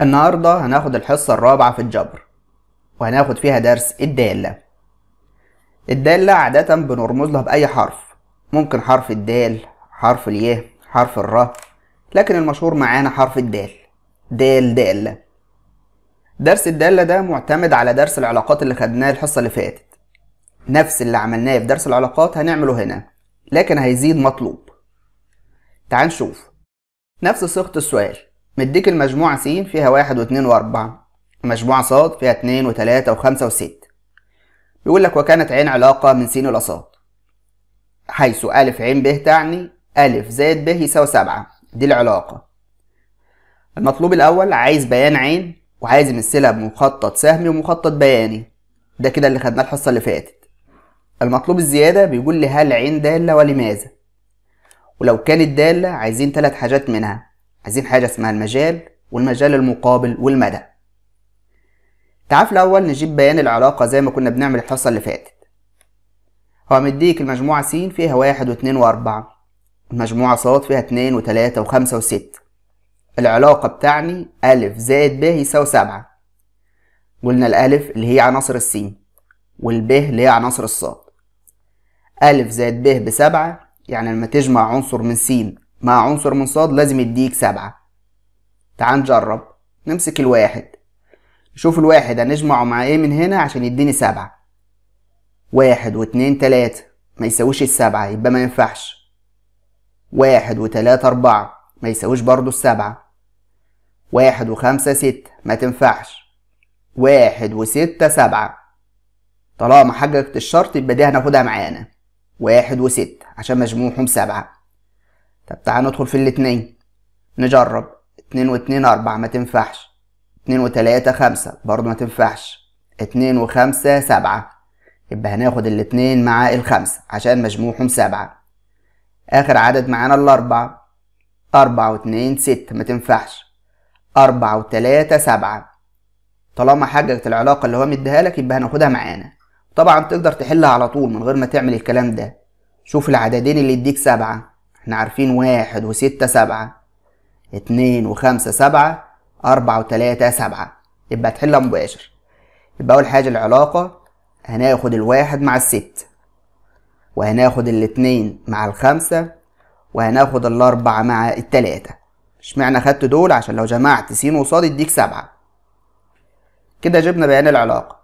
النهاردة هناخد الحصة الرابعة في الجبر وهناخد فيها درس الدالة الدالة عادة بنرمز لها بأي حرف ممكن حرف الدال حرف اليه حرف الراء لكن المشهور معانا حرف الدال د د درس الدالة ده معتمد على درس العلاقات اللي خدناه الحصة اللي فاتت نفس اللي عملناه في درس العلاقات هنعمله هنا لكن هيزيد مطلوب تعال نشوف نفس صيغة السؤال مديك المجموعة س فيها واحد واتنين وأربعة المجموعة ص فيها اتنين وتلاتة وخمسة وستة بيقول لك وكانت عين علاقة من س إلى ص حيث أ ع ب تعني أ زائد ب يساوي سبعة دي العلاقة المطلوب الأول عايز بيان عين وعايز يمثلها بمخطط سهمي ومخطط بياني ده كده اللي خدناه الحصة اللي فاتت المطلوب الزيادة بيقول لي هل عين دالة ولماذا ولو كانت دالة عايزين ثلاث حاجات منها عايزين حاجة اسمها المجال والمجال المقابل والمدى تعال في الأول نجيب بيان العلاقة زي ما كنا بنعمل الحصة اللي فاتت هو مديك المجموعة س فيها واحد واتنين وأربعة المجموعة ص فيها اتنين وتلاتة وخمسة وستة العلاقة بتعني أ زائد ب يساوي سبعة قلنا الألف اللي هي عناصر السين والب اللي هي عناصر الصاد أ زائد ب بسبعة يعني لما تجمع عنصر من س مع عنصر من صاد لازم يديك سبعة تعال نجرب نمسك الواحد نشوف الواحد هنجمعه مع ايه من هنا عشان يديني سبعة واحد واتنين تلاتة ما يساويش السبعة يبقى ما ينفعش واحد وتلاتة أربعة ما يساويش برضو السبعة واحد وخمسة ستة ما تنفعش واحد وستة سبعة طالما حققت الشرط يبقى دي هناخدها معانا واحد وستة عشان مجموعهم سبعة طب تعال ندخل في الاتنين نجرب اتنين واتنين أربعة ما تنفعش اتنين وتلاتة خمسة برضه ما تنفعش اتنين وخمسة سبعة يبقى هناخد الاتنين مع الخمسة عشان مجموعهم سبعة آخر عدد معانا الأربعة أربعة واتنين ستة ما تنفعش أربعة وتلاتة سبعة طالما حققت العلاقة اللي هو مديها لك يبقى هناخدها معانا طبعا تقدر تحلها على طول من غير ما تعمل الكلام ده شوف العددين اللي يديك سبعة احنا عارفين واحد وستة سبعة اتنين وخمسة سبعة أربعة وتلاتة سبعة يبقى تحلها مباشر يبقى أول حاجة العلاقة هناخد الواحد مع الست وهناخد الاتنين مع الخمسة وهناخد الأربعة مع التلاتة اشمعنى خدت دول عشان لو جمعت س وص يديك سبعة كده جبنا بيان العلاقة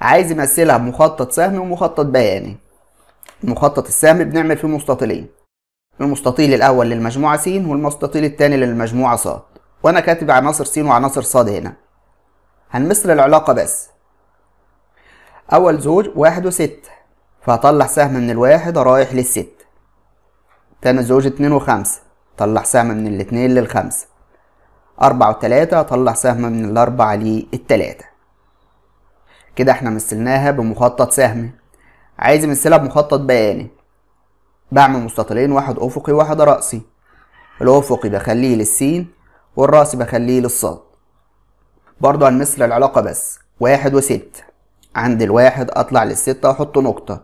عايز يمثلها بمخطط سهمي ومخطط بياني المخطط السهمي بنعمل فيه مستطيلين المستطيل الأول للمجموعة س والمستطيل التاني للمجموعة ص وأنا كاتب عناصر س وعناصر ص هنا هنمثل العلاقة بس أول زوج واحد وستة فهطلع سهم من الواحد رايح للست تاني زوج اتنين وخمسة طلع سهم من الاتنين للخمسة أربعة وتلاتة طلع سهم من الأربعة للتلاتة كده احنا مثلناها بمخطط سهمي عايز امثلها بمخطط بياني بعمل مستطيلين واحد أفقي واحد رأسي الأفقي بخليه للسين والرأسي بخليه للصاد برضو هنمثل العلاقة بس واحد وستة عند الواحد أطلع للستة وأحط نقطة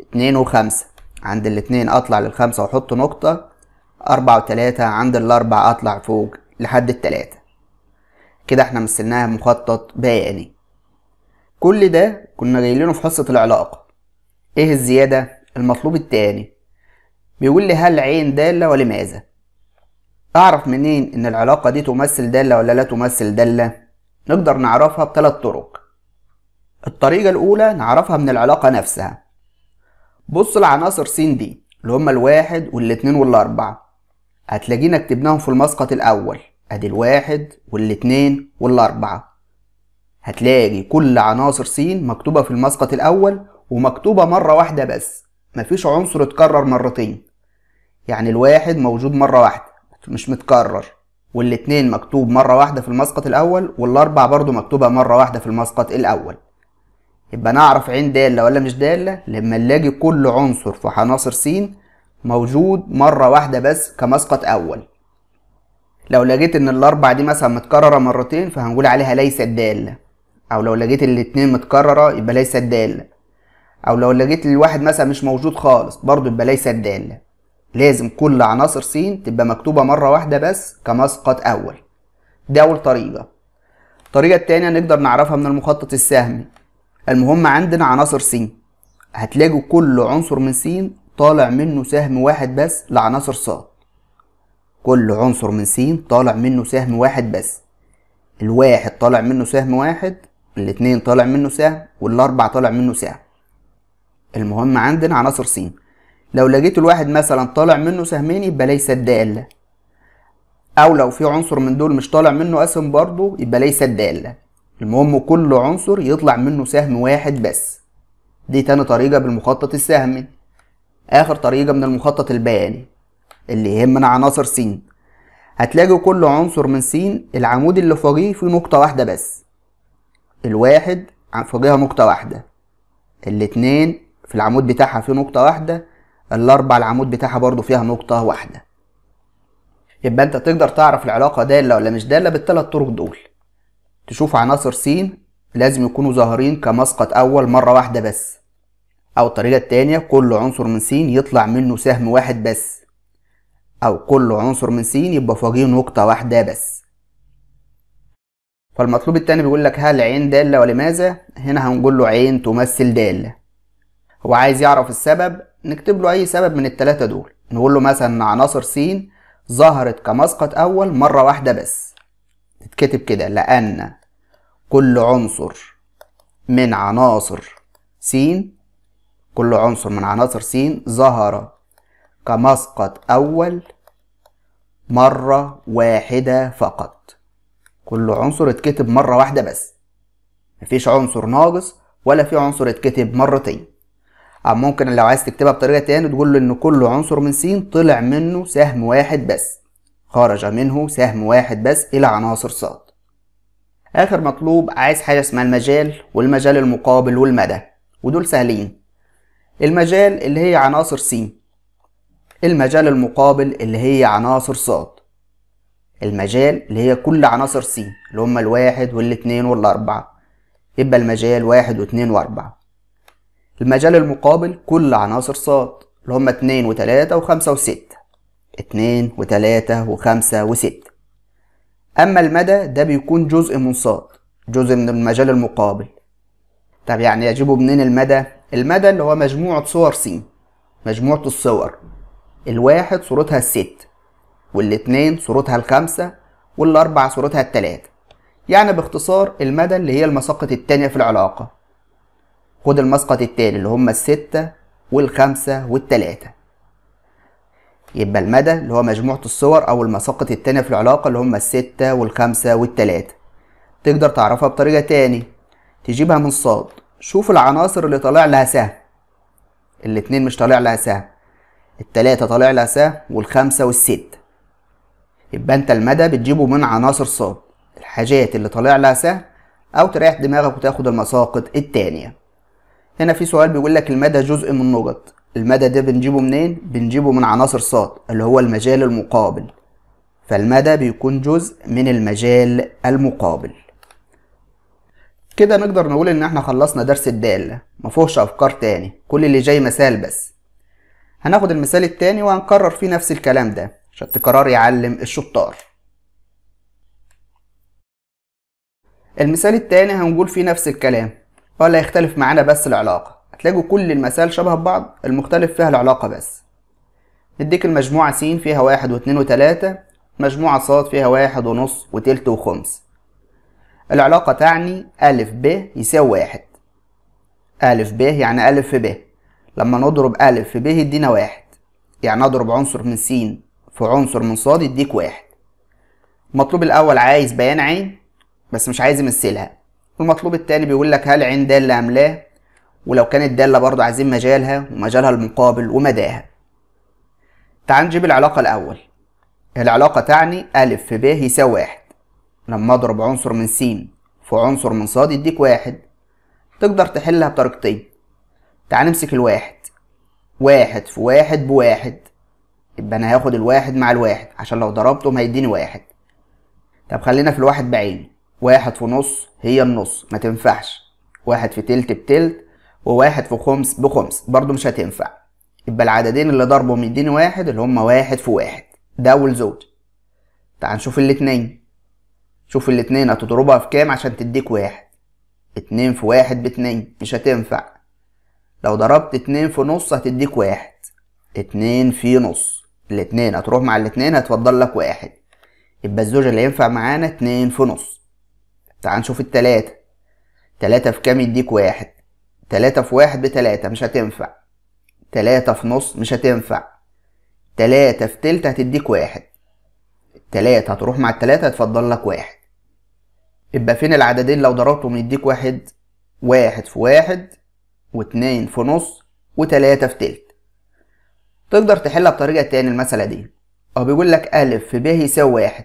اتنين وخمسة عند الاتنين أطلع للخمسة وأحط نقطة أربعة وتلاتة عند الأربعة أطلع فوق لحد التلاتة كده احنا مثلناها مخطط بياني كل ده كنا جايلينه في حصة العلاقة ايه الزيادة المطلوب التاني بيقول لي هل عين دالة ولماذا اعرف منين ان العلاقة دي تمثل دالة ولا لا تمثل دالة نقدر نعرفها بثلاث طرق الطريقة الاولى نعرفها من العلاقة نفسها بص لعناصر سين دي اللي هما الواحد والاتنين والاربعة هتلاقينا كتبناهم في المسقط الأول أدي الواحد والاتنين والأربعة هتلاقي كل عناصر س مكتوبة في المسقط الأول ومكتوبة مرة واحدة بس مفيش عنصر اتكرر مرتين يعني الواحد موجود مرة واحدة مش متكرر والاتنين مكتوب مرة واحدة في المسقط الأول والأربع برضو مكتوبة مرة واحدة في المسقط الأول يبقى نعرف عين دالة ولا مش دالة لما نلاقي كل عنصر في عناصر س موجود مرة واحدة بس كمسقط أول لو لقيت إن الأربع دي مثلا متكررة مرتين فهنقول عليها ليست دالة أو لو لقيت الاتنين متكررة يبقى ليست دالة أو لو لقيت الواحد مثلا مش موجود خالص برضه يبقى ليست دالة لازم كل عناصر س تبقى مكتوبة مرة واحدة بس كمسقط أول دي أول طريقة الطريقة التانية نقدر نعرفها من المخطط السهمي المهم عندنا عناصر س هتلاقوا كل عنصر من س طالع منه سهم واحد بس لعناصر ص كل عنصر من س طالع منه سهم واحد بس الواحد طالع منه سهم واحد الاتنين طالع منه سهم والاربع طالع منه سهم المهم عندنا عناصر س لو لقيت الواحد مثلا طالع منه سهمين يبقى ليس الدالة او لو في عنصر من دول مش طالع منه اسهم برضه يبقى ليس الدالة المهم كل عنصر يطلع منه سهم واحد بس دي تاني طريقة بالمخطط السهمي آخر طريقة من المخطط البياني اللي يهمنا عناصر س هتلاقي كل عنصر من س العمود اللي فوقيه فيه نقطة واحدة بس الواحد فوقيها نقطة واحدة الاتنين في العمود بتاعها فيه نقطة واحدة الأربع العمود بتاعها برضو فيها نقطة واحدة يبقى أنت تقدر تعرف العلاقة دالة ولا مش دالة بالتلات طرق دول تشوف عناصر س لازم يكونوا ظاهرين كمسقط أول مرة واحدة بس أو الطريقة التانية كل عنصر من س يطلع منه سهم واحد بس أو كل عنصر من س يبقى فوقيه نقطة واحدة بس فالمطلوب التاني بيقول لك هل عين دالة ولماذا؟ هنا هنقول له عين تمثل دالة هو عايز يعرف السبب نكتب له أي سبب من التلاتة دول نقول له مثلا إن عناصر س ظهرت كمسقط أول مرة واحدة بس تتكتب كده لأن كل عنصر من عناصر س كل عنصر من عناصر س ظهر كمسقط أول مرة واحدة فقط كل عنصر اتكتب مرة واحدة بس مفيش عنصر ناقص ولا في عنصر اتكتب مرتين أو ممكن لو عايز تكتبها بطريقة تاني تقول له إن كل عنصر من س طلع منه سهم واحد بس خرج منه سهم واحد بس إلى عناصر ص آخر مطلوب عايز حاجة اسمها المجال والمجال المقابل والمدى ودول سهلين المجال اللي هي عناصر س المجال المقابل اللي هي عناصر ص المجال اللي هي كل عناصر س اللي هما الواحد والاتنين والأربعة يبقى المجال واحد واتنين وأربعة المجال المقابل كل عناصر ص اللي هما اتنين وتلاتة وخمسة وستة اتنين وتلاتة وخمسة وستة أما المدى ده بيكون جزء من ص جزء من المجال المقابل طب يعني أجيبه منين المدى؟ المدى اللي هو مجموعة صور س مجموعة الصور الواحد صورتها الست والاتنين صورتها الخمسة والأربعة صورتها التلاتة يعني باختصار المدى اللي هي المساقط التانية في العلاقة خد المسقط التاني اللي هما الستة والخمسة والتلاتة يبقى المدى اللي هو مجموعة الصور أو المساقط التانية في العلاقة اللي هما الستة والخمسة والتلاتة تقدر تعرفها بطريقة تاني تجيبها من صاد شوف العناصر اللي طالع لها سهم الاتنين مش طالع لها سهم التلاتة طالع لها سهم والخمسة والستة يبقى انت المدى بتجيبه من عناصر صاد الحاجات اللي طالع لها سهم او تريح دماغك وتاخد المساقط التانية هنا في سؤال بيقول لك المدى جزء من نقط المدى ده بنجيبه منين بنجيبه من عناصر صاد اللي هو المجال المقابل فالمدى بيكون جزء من المجال المقابل كده نقدر نقول ان احنا خلصنا درس الدالة مفهوش افكار تاني كل اللي جاي مثال بس هناخد المثال التاني وهنكرر فيه نفس الكلام ده عشان التكرار يعلم الشطار المثال التاني هنقول فيه نفس الكلام ولا يختلف معانا بس العلاقة هتلاقوا كل المثال شبه بعض المختلف فيها العلاقة بس نديك المجموعة س فيها واحد واتنين وتلاتة مجموعة ص فيها واحد ونص وتلت وخمس العلاقة تعني أ ب يساوي واحد أ ب يعني أ في ب لما نضرب أ في ب يدينا واحد يعني أضرب عنصر من س في عنصر من ص يديك واحد المطلوب الأول عايز بيان عين بس مش عايز يمثلها والمطلوب التاني بيقول لك هل عين دالة أم لا ولو كانت دالة برضه عايزين مجالها ومجالها المقابل ومداها تعال نجيب العلاقة الأول العلاقة تعني أ في ب يساوي واحد لما اضرب عنصر من س في عنصر من ص يديك واحد تقدر تحلها بطريقتين تعال نمسك الواحد واحد في واحد بواحد يبقى انا هاخد الواحد مع الواحد عشان لو ضربتهم هيديني واحد طب خلينا في الواحد بعينه واحد في نص هي النص ما تنفعش واحد في تلت بتلت وواحد في خمس بخمس برضو مش هتنفع يبقى العددين اللي ضربهم يديني واحد اللي هما واحد في واحد ده أول زوج تعال نشوف الاتنين شوف الاتنين هتضربها في كام عشان تديك واحد اتنين في واحد باتنين مش هتنفع لو ضربت اتنين في نص هتديك واحد اتنين في نص الاتنين هتروح مع الاتنين هتفضل لك واحد يبقى الزوج اللي ينفع معانا اتنين في نص تعال نشوف التلاتة تلاتة في كام يديك واحد تلاتة في واحد بتلاتة مش هتنفع تلاتة في نص مش هتنفع تلاتة في تلت هتديك واحد تلاتة هتروح مع التلاتة هتفضل لك واحد يبقى فين العددين لو ضربتهم يديك واحد واحد في واحد واتنين في نص وتلاتة في تلت تقدر تحلها بطريقة تاني المسألة دي أو بيقول لك ألف في ب يساوي واحد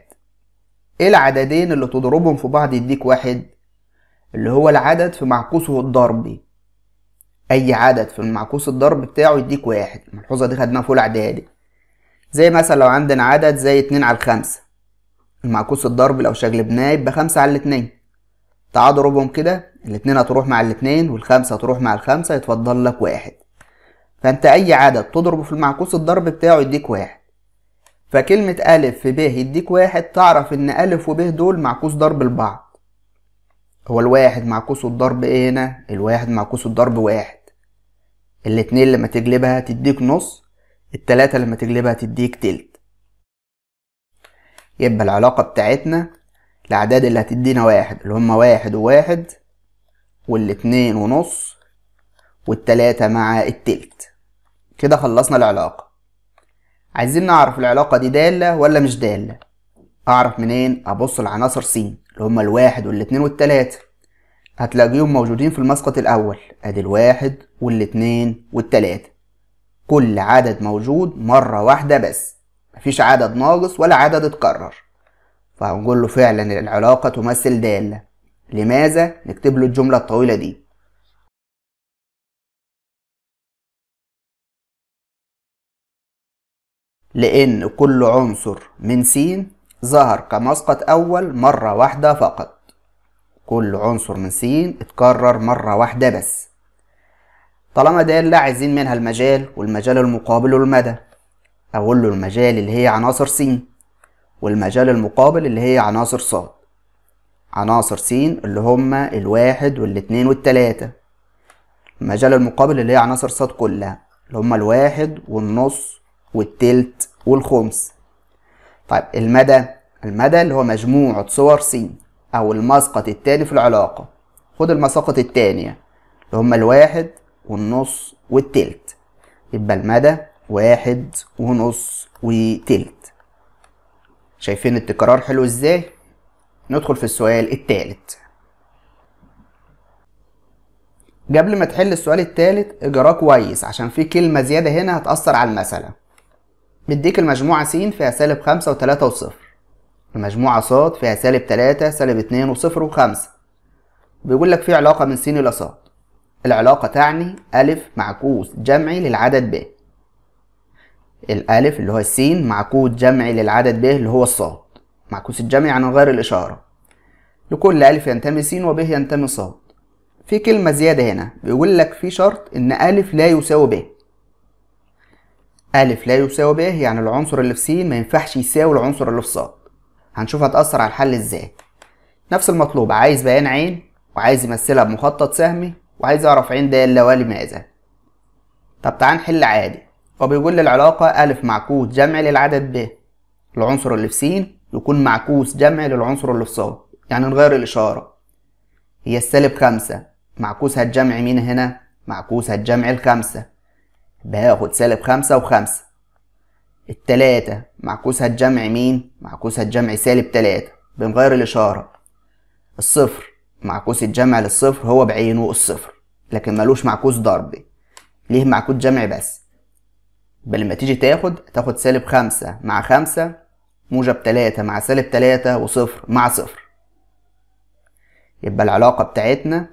إيه العددين اللي تضربهم في بعض يديك واحد اللي هو العدد في معكوسه الضربي أي عدد في المعكوس الضرب بتاعه يديك واحد الملحوظة دي خدناها في الإعدادي زي مثلا لو عندنا عدد زي اتنين على الخمسة المعكوس الضرب لو شقلبناه يبقى خمسة على الاتنين تعاد ربهم كده الاتنين هتروح مع الاتنين والخمسة هتروح مع الخمسة يتفضل لك واحد فانت اي عدد تضربه في المعكوس الضرب بتاعه يديك واحد فكلمة ألف في ب يديك واحد تعرف إن ألف وب دول معكوس ضرب لبعض هو الواحد معكوسه الضرب إيه هنا؟ الواحد معكوسه الضرب واحد الاتنين لما تجلبها تديك نص التلاتة لما تجلبها تديك تلت يبقى العلاقة بتاعتنا الأعداد اللي هتدينا واحد اللي هما واحد وواحد والاتنين ونص والتلاتة مع التلت كده خلصنا العلاقة عايزين نعرف العلاقة دي دالة ولا مش دالة أعرف منين أبص لعناصر س اللي هما الواحد والاتنين والتلاتة هتلاقيهم موجودين في المسقط الأول أدي الواحد والاتنين والتلاتة كل عدد موجود مرة واحدة بس مفيش عدد ناقص ولا عدد اتكرر فهنقول له فعلا العلاقة تمثل دالة لماذا نكتب له الجملة الطويلة دي لأن كل عنصر من س ظهر كمسقط أول مرة واحدة فقط كل عنصر من س اتكرر مرة واحدة بس طالما دالة عايزين منها المجال والمجال المقابل والمدى أقول له المجال اللي هي عناصر س والمجال المقابل اللي هي عناصر ص عناصر س اللي هما الواحد والاتنين والتلاتة المجال المقابل اللي هي عناصر ص كلها اللي هما الواحد والنص والتلت والخمس طيب المدى المدى اللي هو مجموعة صور س أو المسقط التاني في العلاقة خد المساقط التانية اللي هما الواحد والنص والتلت يبقى المدى واحد ونص وتلت شايفين التكرار حلو ازاي ندخل في السؤال التالت قبل ما تحل السؤال التالت اجراه كويس عشان في كلمة زيادة هنا هتأثر على المسألة مديك المجموعة س فيها سالب خمسة وتلاتة وصفر المجموعة ص فيها سالب تلاتة سالب اتنين وصفر وخمسة بيقول لك في علاقة من س إلى ص العلاقة تعني أ معكوس جمعي للعدد ب الالف اللي هو السين معكوس جمعي للعدد ب اللي هو الصاد معكوس الجمع يعني غير الاشاره لكل الف ينتمي سين وب ينتمي صاد في كلمه زياده هنا بيقول لك في شرط ان الف لا يساوي ب الف لا يساوي ب يعني العنصر اللي في سين ما ينفعش يساوي العنصر اللي في ص هنشوف هتاثر على الحل ازاي نفس المطلوب عايز بيان عين وعايز يمثلها بمخطط سهمي وعايز اعرف عين ده اللوالي ماذا طب تعال نحل عادي فبيقول لي العلاقة ألف معكوس جمع للعدد ب العنصر اللي في س يكون معكوس جمع للعنصر اللي في ص يعني نغير الإشارة هي السالب خمسة معكوس هتجمع مين هنا؟ معكوس هتجمع الخمسة باخد سالب خمسة وخمسة التلاتة معكوس هتجمع مين؟ معكوس هتجمع سالب تلاتة بنغير الإشارة الصفر معكوس الجمع للصفر هو بعينه الصفر لكن ملوش معكوس ضربي ليه معكوس جمع بس يبقى لما تيجي تاخد تاخد سالب خمسة مع خمسة موجب تلاتة مع سالب تلاتة وصفر مع صفر يبقى العلاقة بتاعتنا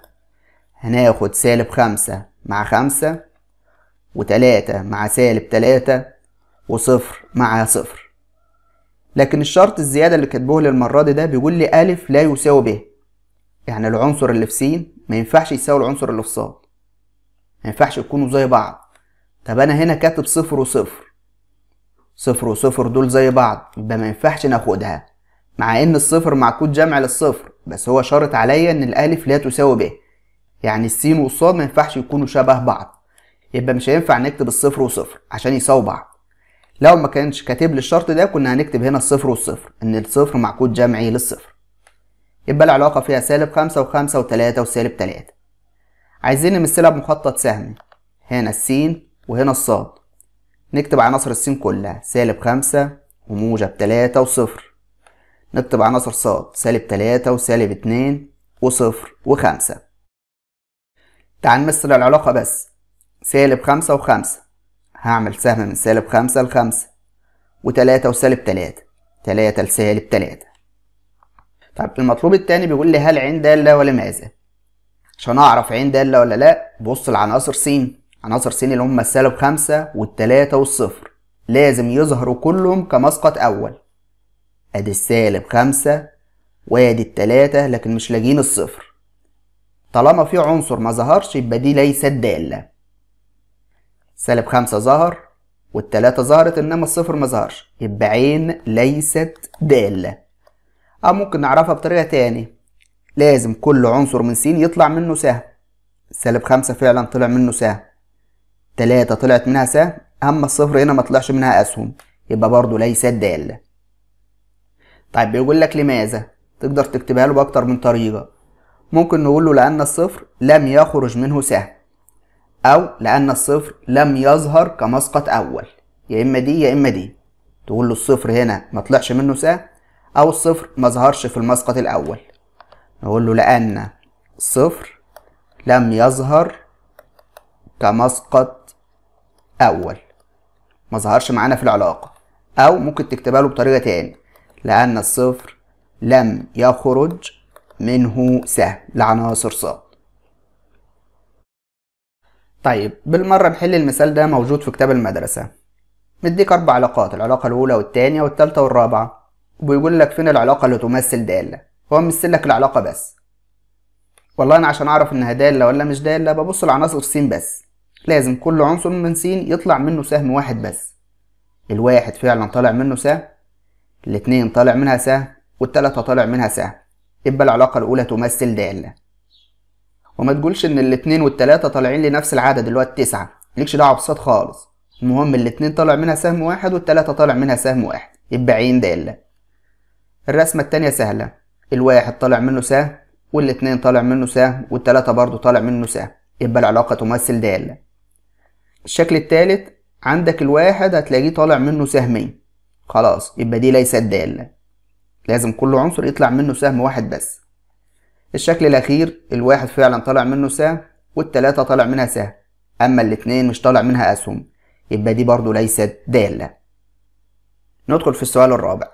هناخد سالب خمسة مع خمسة وتلاتة مع سالب تلاتة وصفر مع صفر لكن الشرط الزيادة اللي كاتبوه للمرة دي ده بيقول لي ألف لا يساوي ب يعني العنصر اللي في س ما ينفعش يساوي العنصر اللي في ص ما ينفعش يكونوا زي بعض طب انا هنا كاتب صفر وصفر صفر وصفر دول زي بعض يبقى ما ينفعش ناخدها مع ان الصفر معكود جمع للصفر بس هو شرط عليا ان الالف لا تساوي ب يعني السين والصاد ما ينفعش يكونوا شبه بعض يبقى مش هينفع نكتب الصفر وصفر عشان يساوي بعض لو ما كانش كاتب لي الشرط ده كنا هنكتب هنا الصفر والصفر ان الصفر معكود جمعي للصفر يبقى العلاقة فيها سالب خمسة وخمسة وتلاتة وسالب تلاتة عايزين نمثلها بمخطط سهمي هنا السين وهنا الصاد نكتب عناصر السين كلها سالب خمسة وموجب تلاتة وصفر نكتب عناصر صاد سالب تلاتة وسالب اتنين وصفر وخمسة تعال نمثل العلاقة بس سالب خمسة وخمسة هعمل سهم من سالب خمسة لخمسة وتلاتة وسالب تلاتة تلاتة لسالب تلاتة طب المطلوب التاني بيقول لي هل عين دالة ولماذا عشان أعرف عين دالة ولا لأ بص العناصر س عناصر سين اللي هم السالب خمسة والتلاتة والصفر لازم يظهروا كلهم كمسقط أول أدي السالب خمسة وأدي التلاتة لكن مش لاجين الصفر طالما في عنصر ما ظهرش يبقى دي ليست دالة سالب خمسة ظهر والتلاتة ظهرت إنما الصفر ما ظهرش يبقى عين ليست دالة أو ممكن نعرفها بطريقة تاني لازم كل عنصر من س يطلع منه سهم سالب خمسة فعلا طلع منه سهم 3 طلعت منها س أما الصفر هنا ما طلعش منها أسهم يبقى برضو ليست دالة طيب بيقول لك لماذا تقدر تكتبها له بأكتر من طريقة ممكن نقول له لأن الصفر لم يخرج منه سهم أو لأن الصفر لم يظهر كمسقط أول يا إما دي يا إما دي تقول له الصفر هنا ما طلعش منه سهم أو الصفر ما ظهرش في المسقط الأول نقول له لأن الصفر لم يظهر كمسقط أول ما ظهرش معانا في العلاقة أو ممكن تكتبها له بطريقة تاني لأن الصفر لم يخرج منه سهم لعناصر ص طيب بالمرة نحل المثال ده موجود في كتاب المدرسة مديك أربع علاقات العلاقة الأولى والتانية والتالتة والرابعة وبيقول لك فين العلاقة اللي تمثل دالة هو ممثل لك العلاقة بس والله أنا عشان أعرف إنها دالة ولا مش دالة ببص لعناصر س بس لازم كل عنصر من س يطلع منه سهم واحد بس الواحد فعلا طالع منه سهم الاتنين طالع منها سهم والتلاتة طالع منها سهم يبقى العلاقة الأولى تمثل د وما تقولش إن الاتنين والتلاتة طالعين لنفس العدد اللي هو التسعة مالكش دعوة بالصاد خالص المهم الاتنين طالع منها سهم واحد والتلاتة طالع منها سهم واحد يبقى عين د الرسمة التانية سهلة الواحد طالع منه سهم والاتنين طالع منه سهم والتلاتة برضه طالع منه سهم يبقى العلاقة تمثل د الشكل الثالث عندك الواحد هتلاقيه طالع منه سهمين خلاص يبقى دي ليست دالة لازم كل عنصر يطلع منه سهم واحد بس الشكل الأخير الواحد فعلا طالع منه سهم والتلاتة طالع منها سهم أما الاتنين مش طالع منها أسهم يبقى دي برضو ليست دالة ندخل في السؤال الرابع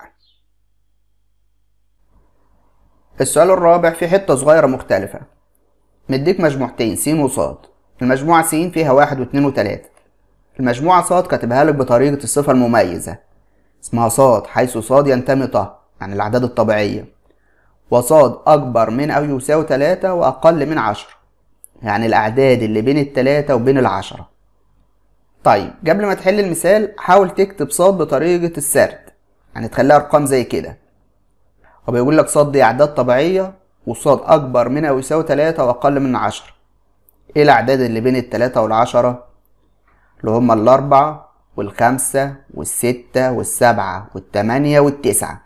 السؤال الرابع في حتة صغيرة مختلفة مديك مجموعتين س وص المجموعة س فيها واحد واتنين وتلاتة المجموعة ص كاتبها لك بطريقة الصفة المميزة اسمها ص حيث ص ينتمي ط يعني الأعداد الطبيعية وص أكبر من أو يساوي تلاتة وأقل من عشرة يعني الأعداد اللي بين التلاتة وبين العشرة طيب قبل ما تحل المثال حاول تكتب ص بطريقة السرد يعني تخليها أرقام زي كده هو بيقول لك ص دي أعداد طبيعية وص أكبر من أو يساوي تلاتة وأقل من عشرة ايه الاعداد اللي بين التلاتة والعشرة اللي هما الاربعة والخمسة والستة والسبعة والتمانية والتسعة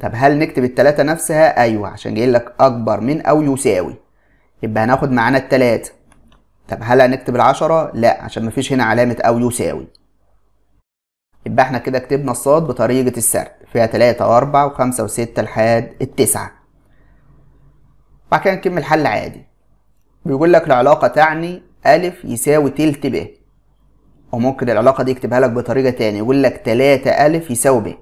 طب هل نكتب التلاتة نفسها ايوه عشان جاي لك اكبر من او يساوي يبقى هناخد معانا التلاتة طب هل هنكتب العشرة لا عشان مفيش هنا علامة او يساوي يبقى احنا كده كتبنا الصاد بطريقة السرد فيها تلاتة واربعة وخمسة وستة لحد التسعة بعد كده نكمل حل عادي بيقول لك العلاقة تعني أ يساوي تلت ب وممكن العلاقة دي يكتبها لك بطريقة تانية يقول لك تلاتة أ يساوي ب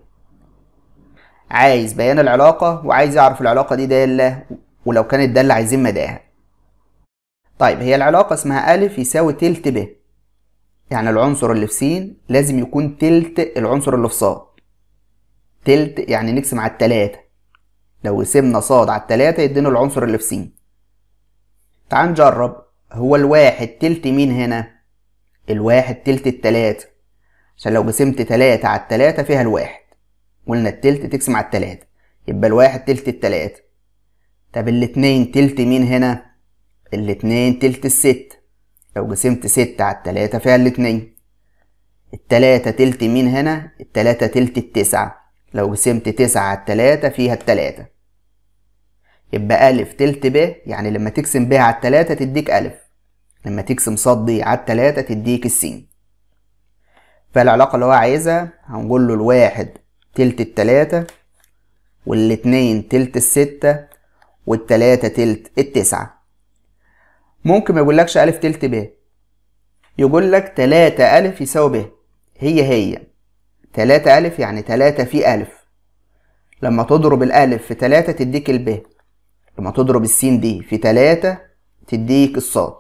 عايز بيان العلاقة وعايز يعرف العلاقة دي دالة ولو كانت دالة عايزين مداها طيب هي العلاقة اسمها أ يساوي تلت ب يعني العنصر اللي في س لازم يكون تلت العنصر اللي في ص تلت يعني نقسم على التلاتة لو قسمنا ص على التلاتة يدينا العنصر اللي في س تعال نجرب هو الواحد تلت مين هنا الواحد تلت التلاتة عشان لو قسمت تلاتة على التلاتة فيها الواحد قلنا التلت تقسم على التلاتة يبقى الواحد تلت التلاتة طب الاتنين تلت مين هنا الاتنين تلت الست لو قسمت ستة على التلاتة فيها الاتنين التلاتة تلت مين هنا التلاتة تلت التسعة لو قسمت تسعة على التلاتة فيها التلاتة يبقى أ تلت ب يعني لما تقسم ب على التلاتة تديك أ لما تقسم ص د على التلاتة تديك السين فالعلاقة اللي هو عايزها هنقول له الواحد تلت التلاتة والاتنين تلت الستة والتلاتة تلت التسعة ممكن ما يقولكش ألف تلت ب يقول لك تلاتة ألف يساوي ب هي هي تلاتة ألف يعني تلاتة في ألف لما تضرب الألف في تلاتة تديك الب لما تضرب السين دي في تلاتة تديك الصاد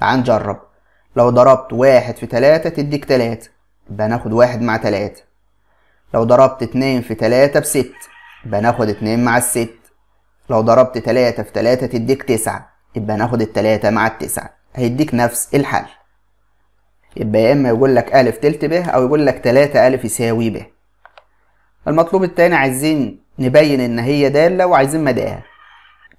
تعال نجرب لو ضربت واحد في تلاتة تديك تلاتة يبقى ناخد واحد مع تلاتة لو ضربت اتنين في تلاتة بست يبقى ناخد اتنين مع الست لو ضربت تلاتة في تلاتة تديك تسعة يبقى ناخد التلاتة مع التسعة هيديك نفس الحل يبقى يا اما يقول لك أ تلت ب او يقول لك تلاتة أ يساوي ب المطلوب التاني عايزين نبين ان هي داله وعايزين مداها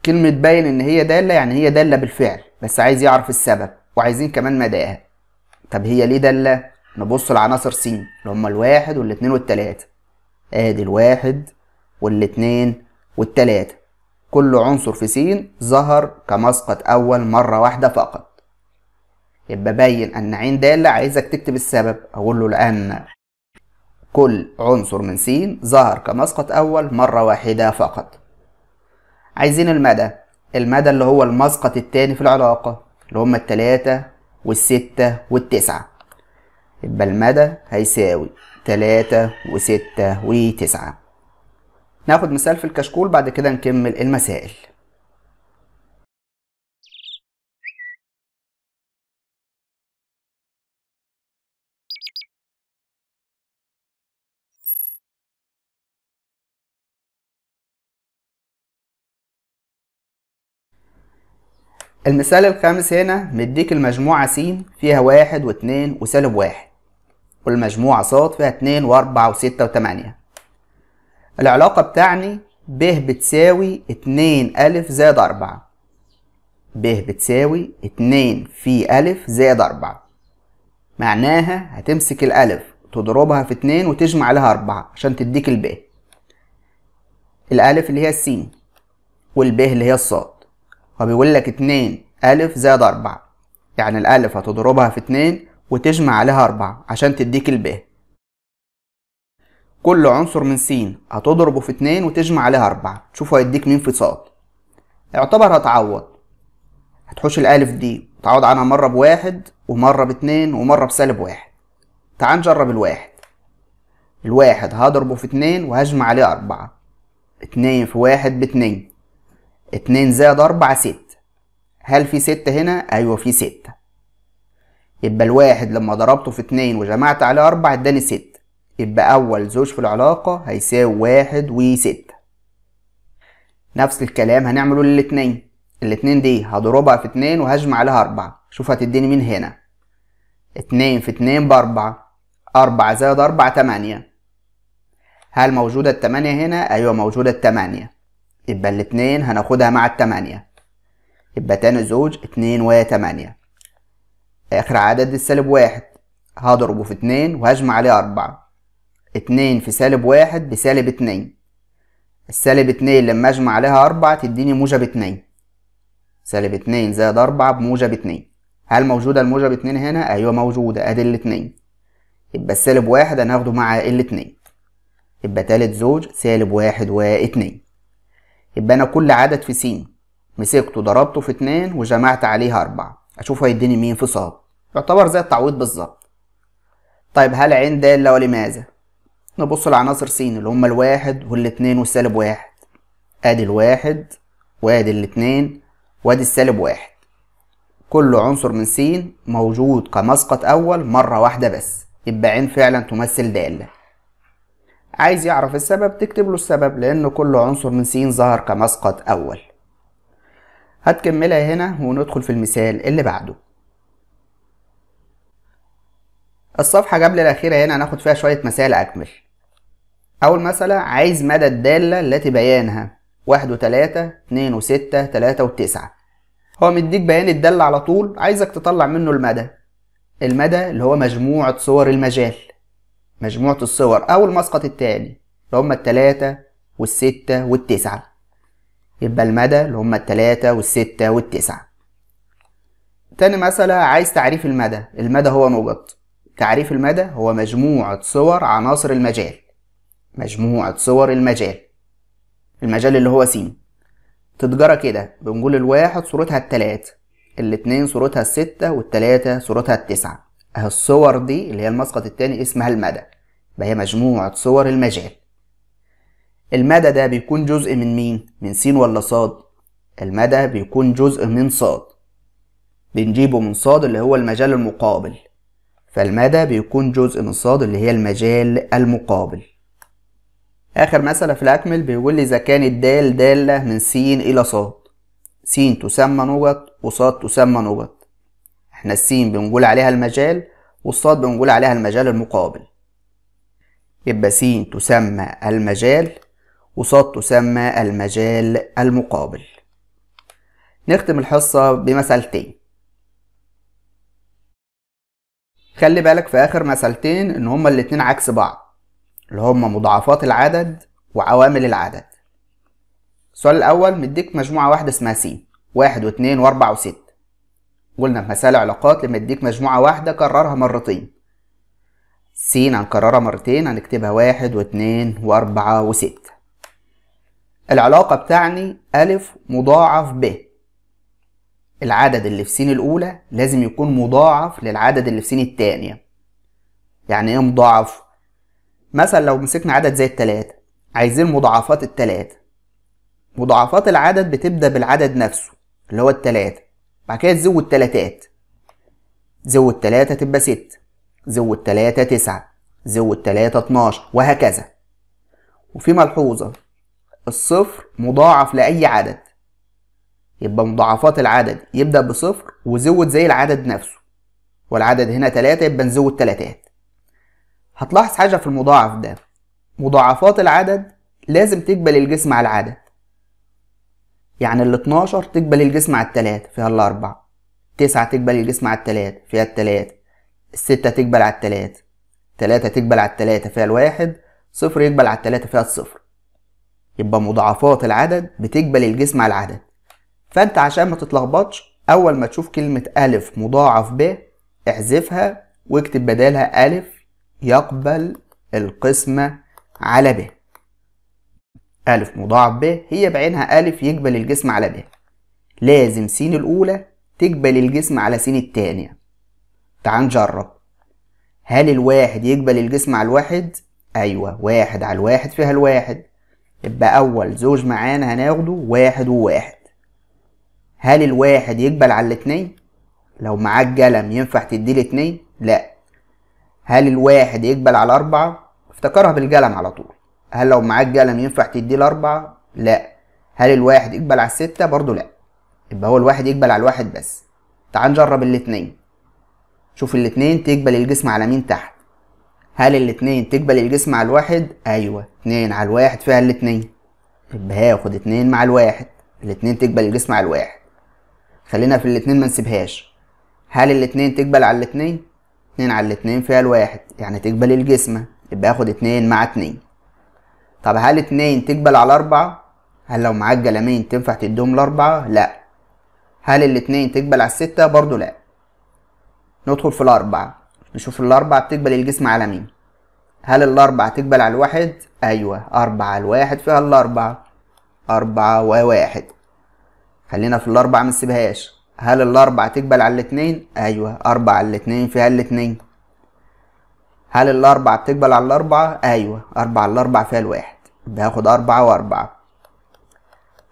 كلمه بين ان هي داله يعني هي داله بالفعل بس عايز يعرف السبب وعايزين كمان مداها طب هي ليه داله نبص لعناصر س اللي هما الواحد والاتنين والتلاته ادي الواحد والاتنين والتلاته كل عنصر في س ظهر كمسقط اول مره واحده فقط يبقى باين ان عين داله عايزك تكتب السبب اقول له لان كل عنصر من س ظهر كمسقط أول مرة واحدة فقط عايزين المدى المدى اللي هو المسقط التاني في العلاقة اللي هما التلاتة والستة والتسعة يبقى المدى هيساوي تلاتة وستة وتسعة ناخد مثال في الكشكول بعد كده نكمل المسائل المثال الخامس هنا مديك المجموعة س فيها واحد واتنين وسالب واحد والمجموعة ص فيها اتنين واربعة وستة وتمانية العلاقة بتعني ب بتساوي اتنين أ زائد أربعة ب بتساوي اتنين في أ زائد أربعة معناها هتمسك الألف تضربها في اتنين وتجمع لها أربعة عشان تديك الب الألف اللي هي السين والب اللي هي الصاد فبيقول لك اتنين ألف زائد أربعة يعني الألف هتضربها في اتنين وتجمع عليها أربعة عشان تديك الباء كل عنصر من س هتضربه في اتنين وتجمع عليها أربعة تشوف هيديك مين في ص اعتبر هتعوض هتحوش الألف دي وتعوض عنها مرة بواحد ومرة باتنين ومرة بسالب واحد تعال نجرب الواحد الواحد هضربه في اتنين وهجمع عليه أربعة اتنين في واحد باتنين اتنين زائد أربعة ستة هل في ستة هنا؟ أيوة في ستة يبقى الواحد لما ضربته في اتنين وجمعت عليه أربعة اداني ستة يبقى أول زوج في العلاقة هيساوي واحد وستة نفس الكلام هنعمله للاتنين الاتنين دي هضربها في اتنين وهجمع عليها أربعة شوف هتديني مين هنا اتنين في اتنين بأربعة أربعة زائد أربعة تمانية هل موجودة التمانية هنا؟ أيوة موجودة التمانية يبقى الاتنين هناخدها مع التمانية يبقى تاني زوج اتنين وتمانية آخر عدد السالب واحد هضربه في اتنين وهجمع عليه أربعة اتنين في سالب واحد بسالب اتنين السالب اتنين لما أجمع عليها أربعة تديني موجب اتنين سالب اتنين زائد أربعة بموجب اتنين هل موجودة الموجب اتنين هنا؟ أيوة موجودة أدي الاتنين يبقى السالب واحد هناخده مع الاتنين يبقى تالت زوج سالب واحد واتنين يبقى انا كل عدد في س مسكته ضربته في اتنين وجمعت عليها اربعة اشوف هيديني مين في ص يعتبر زي التعويض بالظبط طيب هل عين دالة ولماذا نبص لعناصر س اللي هما الواحد والاتنين والسالب واحد ادي الواحد وادي الاتنين وادي السالب واحد كل عنصر من س موجود كمسقط اول مرة واحدة بس يبقى عين فعلا تمثل دالة عايز يعرف السبب تكتب له السبب لأن كل عنصر من س ظهر كمسقط أول هتكملها هنا وندخل في المثال اللي بعده الصفحة قبل الأخيرة هنا هناخد فيها شوية مسائل أكمل أول مسألة عايز مدى الدالة التي بيانها واحد وتلاتة اتنين وستة تلاتة وتسعة هو مديك بيان الدالة على طول عايزك تطلع منه المدى المدى اللي هو مجموعة صور المجال مجموعة الصور أو المسقط التالي اللي هما التلاتة والستة والتسعة يبقى المدى اللي هما التلاتة والستة والتسعة تاني مسألة عايز تعريف المدى المدى هو نقط تعريف المدى هو مجموعة صور عناصر المجال مجموعة صور المجال المجال اللي هو س تتجرى كده بنقول الواحد صورتها التلاتة الاتنين صورتها الستة والتلاتة صورتها التسعة اهي الصور دي اللي هي المسقط التاني اسمها المدى بقى هي مجموعة صور المجال المدى ده بيكون جزء من مين؟ من س ولا صاد؟ المدى بيكون جزء من صاد بنجيبه من صاد اللي هو المجال المقابل فالمدى بيكون جزء من صاد اللي هي المجال المقابل آخر مسألة في الأكمل بيقول لي إذا كانت دال دالة من س إلى صاد س تسمى نقط وصاد تسمى نقط احنا السين بنقول عليها المجال والصاد بنقول عليها المجال المقابل يبقى س تسمى المجال وص تسمى المجال المقابل نختم الحصة بمسألتين خلي بالك في آخر مسألتين إن هما الاتنين عكس بعض اللي هما مضاعفات العدد وعوامل العدد السؤال الأول مديك مجموعة واحدة اسمها س واحد واتنين وأربعة وست قلنا في مثال علاقات لما يديك مجموعة واحدة كررها مرتين س هنكررها مرتين هنكتبها واحد واتنين وأربعة وستة العلاقة بتعني أ مضاعف ب العدد اللي في س الأولى لازم يكون مضاعف للعدد اللي في س التانية يعني إيه مضاعف؟ مثلا لو مسكنا عدد زي التلاتة عايزين مضاعفات التلاتة مضاعفات العدد بتبدأ بالعدد نفسه اللي هو التلاتة بعد كده تزود تلاتات زود تلاتة تبقى ستة زود 3 9 زود 3 12 وهكذا وفي ملحوظة الصفر مضاعف لأي عدد يبقى مضاعفات العدد يبدأ بصفر وزود زي العدد نفسه والعدد هنا 3 يبقى نزود 3 هتلاحظ حاجة في المضاعف ده مضاعفات العدد لازم تقبل الجسم على العدد يعني ال 12 تقبل الجسم على التلاتة فيها الأربعة 9 تقبل الجسم على التلاتة فيها التلاتة الستة تقبل على التلاتة تلاتة تقبل على التلاتة فيها الواحد صفر يقبل على التلاتة فيها الصفر يبقى مضاعفات العدد بتقبل الجسم على العدد فانت عشان ما تتلخبطش اول ما تشوف كلمة الف مضاعف ب احذفها واكتب بدالها الف يقبل القسمة على ب ألف مضاعف ب هي بعينها ألف يقبل الجسم على ب لازم س الأولى تقبل الجسم على س التانية تعال نجرب هل الواحد يقبل الجسم على الواحد ايوه واحد على الواحد فيها الواحد يبقى اول زوج معانا هناخده واحد وواحد هل الواحد يقبل على الاتنين لو معاك قلم ينفع تديه الاتنين لا هل الواحد يقبل على اربعة افتكرها بالقلم على طول هل لو معاك قلم ينفع تديه الاربعة لا هل الواحد يقبل على الستة برضو لا يبقى هو الواحد يقبل على الواحد بس تعال نجرب الاتنين شوف الاتنين تقبل الجسم على مين تحت هل الاتنين تقبل الجسم على الواحد ايوه اتنين على الواحد فيها الاتنين يبقى هاخد اتنين مع الواحد الاتنين تقبل الجسم على الواحد خلينا في الاتنين ما نسيبهاش هل الاتنين تقبل على الاتنين اتنين على الاتنين فيها الواحد يعني تقبل الجسمة يبقى اخد اتنين مع اتنين طب هل اتنين تقبل على اربعة هل لو معاك جلمين تنفع تديهم لاربعة لا هل الاتنين تقبل على الستة برضو لا ندخل في الأربعة نشوف الأربعة بتقبل الجسم على مين هل الأربعة تقبل على الواحد؟ أيوة أربعة الواحد فيها الأربعة أربعة وواحد خلينا في الأربعة منسيبهاش هل الأربعة تقبل على الاتنين؟ أيوة أربعة على الاتنين فيها الاتنين هل الأربعة بتقبل على الأربعة؟ أيوة أربعة على الأربعة فيها الواحد باخد أربعة وأربعة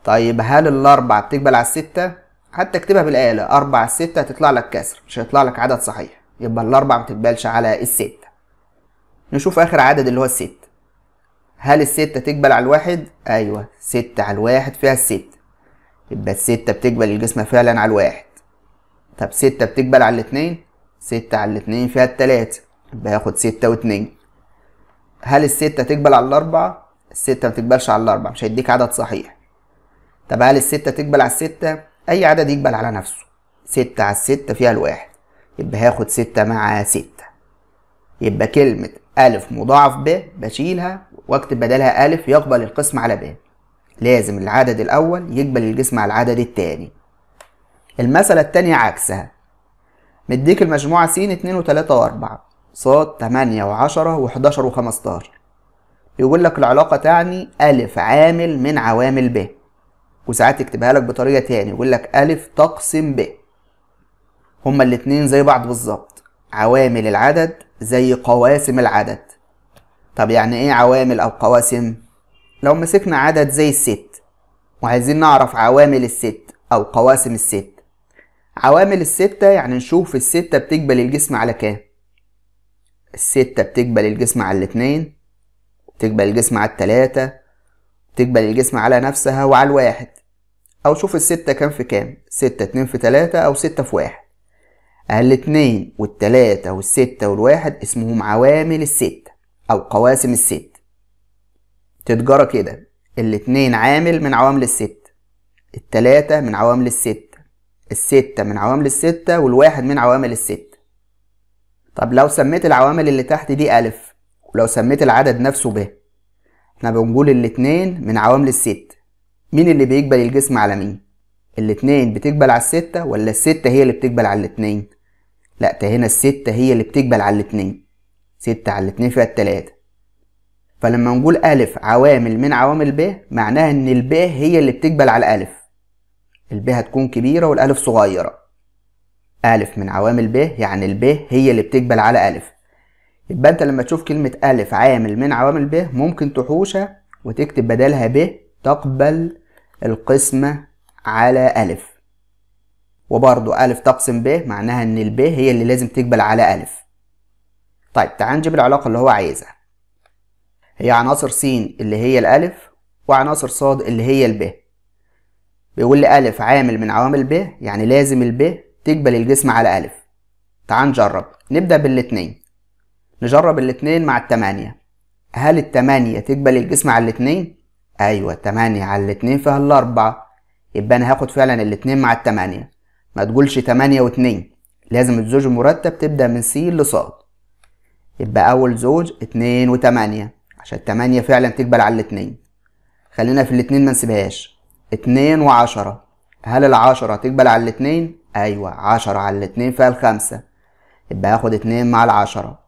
طيب هل الأربعة بتقبل على الستة؟ حتى اكتبها بالآلة أربعة على هتطلع لك كسر مش هيطلع لك عدد صحيح يبقى الأربعة ما على الستة نشوف آخر عدد اللي هو الستة هل الستة تقبل على الواحد؟ أيوة ستة على الواحد فيها الستة يبقى الستة بتقبل الجسم فعلا على الواحد طب ستة بتقبل على الاتنين؟ ستة على الاتنين فيها التلاتة يبقى ياخد ستة واتنين هل الستة تقبل على الأربعة؟ الستة متقبلش على الأربعة مش هيديك عدد صحيح طب هل الستة تقبل على الستة؟ أي عدد يقبل على نفسه ستة على ستة فيها الواحد يبقى هاخد ستة مع ستة يبقى كلمة ألف مضاعف ب بشيلها واكتب بدلها ألف يقبل القسم على ب لازم العدد الأول يقبل الجسم على العدد التاني المسألة التانية عكسها مديك المجموعة س اتنين وتلاتة وأربعة ص تمانية وعشرة وحداشر وخمستاشر يقول لك العلاقة تعني أ عامل من عوامل ب وساعات يكتبها لك بطريقه تاني يقول لك الف تقسم ب هما الاتنين زي بعض بالظبط عوامل العدد زي قواسم العدد طب يعني ايه عوامل او قواسم لو مسكنا عدد زي الست وعايزين نعرف عوامل الست او قواسم الست عوامل الستة يعني نشوف الستة بتقبل الجسم على كام الستة بتقبل الجسم على الاتنين بتقبل الجسم على التلاتة تقبل الجسم على نفسها وعلى الواحد أو شوف الستة كام في كام ستة اتنين في تلاتة أو ستة في واحد الاتنين والتلاتة والستة والواحد اسمهم عوامل الستة أو قواسم الستة تتجرى كده الاتنين عامل من عوامل الستة التلاتة من عوامل الستة الستة من عوامل الستة والواحد من عوامل الستة طب لو سميت العوامل اللي تحت دي ألف ولو سميت العدد نفسه ب احنا بنقول الاتنين من عوامل الست مين اللي بيقبل الجسم على مين الاتنين بتقبل على الستة ولا الستة هي اللي بتقبل على الاتنين لا ده هنا الستة هي اللي بتقبل على الاتنين ستة على الاتنين فيها التلاتة فلما نقول ألف عوامل من عوامل ب معناها إن الب هي اللي بتقبل على الألف الب هتكون كبيرة والألف صغيرة ألف من عوامل ب يعني الب هي اللي بتقبل على ألف يبقى انت لما تشوف كلمة ألف عامل من عوامل ب ممكن تحوشها وتكتب بدلها ب تقبل القسمة على ألف وبرضو ألف تقسم ب معناها إن ب هي اللي لازم تقبل على ألف طيب تعال نجيب العلاقة اللي هو عايزها هي عناصر س اللي هي الألف وعناصر ص اللي هي ب بيقول لي ألف عامل من عوامل ب يعني لازم ب تقبل الجسم على ألف تعال نجرب نبدأ بالاتنين نجرب الاتنين مع التمانية هل التمانية تقبل الجسم على الاتنين؟ أيوة التمانية على الاتنين فيها الأربعة يبقى أنا هاخد فعلا الاتنين مع التمانية ما تقولش تمانية واتنين لازم الزوج المرتب تبدأ من س لص يبقى أول زوج اتنين وتمانية عشان التمانية فعلا تقبل على الاتنين خلينا في الاتنين ما نسيبهاش اتنين وعشرة هل العشرة تقبل على الاتنين؟ أيوة عشرة على الاتنين فيها الخمسة يبقى هاخد اتنين مع العشرة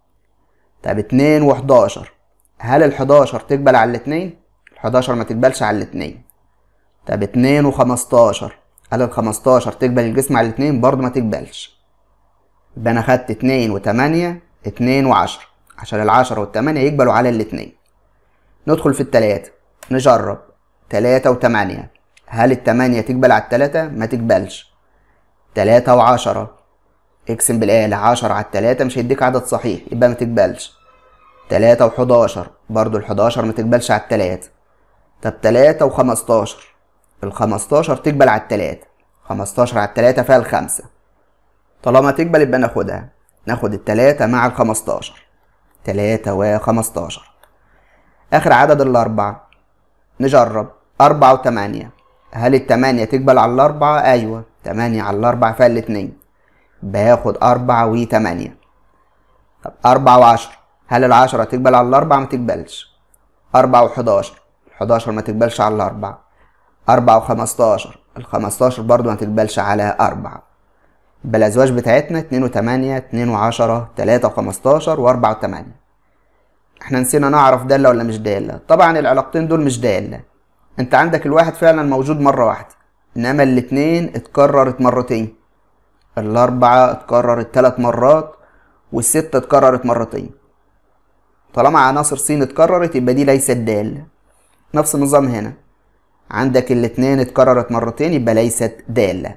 طب 2 و11 هل ال11 تقبل علي الاثنين ال ال11 ما تقبلش علي الاثنين. طب 2 و15 هل ال15 تقبل الجسم علي الاثنين؟ برضه ما تقبلش يبقى انا خدت 2 و8 2 و10 عشان ال10 وال8 يقبلوا علي الاثنين. ندخل في الثلاثة نجرب 3 و8 هل ال8 تقبل على الثلاثة؟ ما تقبلش 3 و10 اقسم بالآلة عشرة على التلاتة مش هيديك عدد صحيح يبقى ما تقبلش تلاتة وحداشر برضو الحداشر ما تقبلش على التلاتة طب تلاتة وخمستاشر الخمستاشر تقبل على التلاتة خمستاشر على التلاتة فيها الخمسة طالما تقبل يبقى ناخدها ناخد التلاتة مع الخمستاشر تلاتة وخمستاشر آخر عدد الأربعة نجرب أربعة وتمانية هل التمانية تقبل على الأربعة؟ أيوة تمانية على الأربعة فيها الاتنين باخد أربعة وتمانية طب أربعة وعشرة هل العشرة تقبل على الأربعة ما تقبلش أربعة وحداشر الحداشر ما تقبلش على الأربعة أربعة وخمستاشر الخمستاشر برضو ما تقبلش على أربعة يبقى الأزواج بتاعتنا اتنين وتمانية اتنين وعشرة تلاتة وخمستاشر وأربعة وتمانية احنا نسينا نعرف دالة ولا مش دالة طبعا العلاقتين دول مش دالة انت عندك الواحد فعلا موجود مرة واحدة انما الاتنين اتكررت مرتين الأربعة اتكررت ثلاث مرات والستة اتكررت مرتين طالما عناصر س اتكررت يبقى دي ليست دالة نفس النظام هنا عندك الاتنين اتكررت مرتين يبقى ليست دالة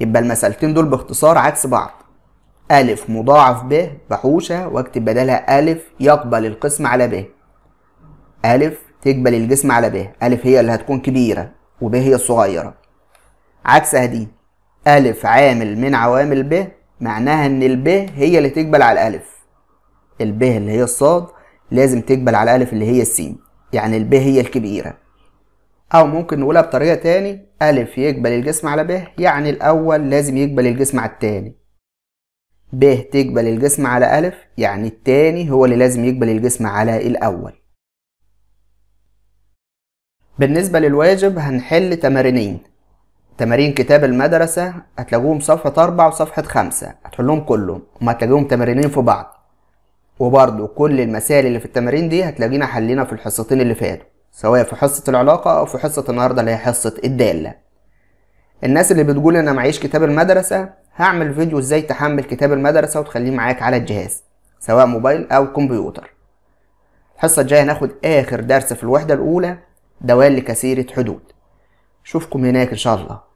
يبقى المسألتين دول باختصار عكس بعض أ مضاعف ب بحوشة واكتب بدلها أ يقبل القسم على ب أ تقبل الجسم على ب أ هي اللي هتكون كبيرة وب هي الصغيرة عكسها دي ألف عامل من عوامل ب معناها إن الب هي اللي تقبل على الألف الب اللي هي الصاد لازم تقبل على الألف اللي هي السين يعني الب هي الكبيرة أو ممكن نقولها بطريقة تاني ألف يقبل الجسم على ب يعني الأول لازم يقبل الجسم على التاني ب تقبل الجسم على ألف يعني التاني هو اللي لازم يقبل الجسم على الأول بالنسبة للواجب هنحل تمارينين تمارين كتاب المدرسة هتلاقوهم صفحة أربعة وصفحة خمسة هتحلهم كلهم هتلاقيهم تمارينين في بعض وبرضه كل المسائل اللي في التمارين دي هتلاقينا حلينا في الحصتين اللي فاتوا سواء في حصة العلاقة أو في حصة النهاردة اللي هي حصة الدالة الناس اللي بتقول أنا معيش كتاب المدرسة هعمل فيديو إزاي تحمل كتاب المدرسة وتخليه معاك على الجهاز سواء موبايل أو كمبيوتر الحصة الجاية هناخد آخر درس في الوحدة الأولى دوال لكثيرة حدود شوفكم هناك إن شاء الله